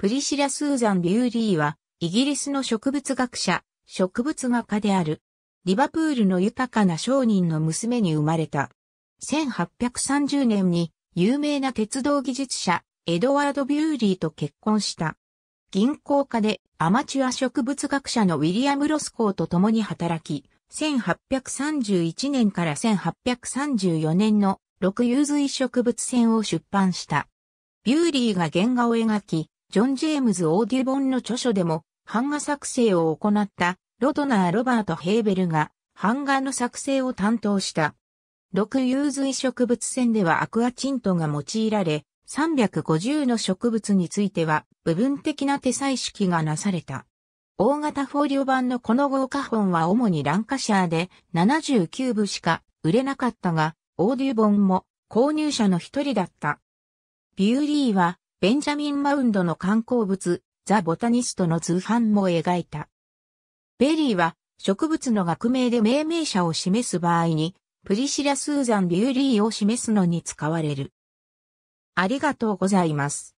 プリシラ・スーザン・ビューリーは、イギリスの植物学者、植物画家である。リバプールの豊かな商人の娘に生まれた。1830年に有名な鉄道技術者、エドワード・ビューリーと結婚した。銀行家でアマチュア植物学者のウィリアム・ロスコーと共に働き、1831年から1834年の六遊水植物船を出版した。ビューリーが原画を描き、ジョン・ジェームズ・オーデーボンの著書でも、版画作成を行ったロドナー・ロバート・ヘーベルが版画の作成を担当した。六有水植物線ではアクアチントが用いられ、350の植物については部分的な手採式がなされた。大型フォーリオ版のこの豪華本は主にランカシャーで79部しか売れなかったが、オーデュボンも購入者の一人だった。ビューリーはベンジャミン・マウンドの観光物、ザ・ボタニストの図版も描いた。ベリーは植物の学名で命名者を示す場合に、プリシラ・スーザン・ビューリーを示すのに使われる。ありがとうございます。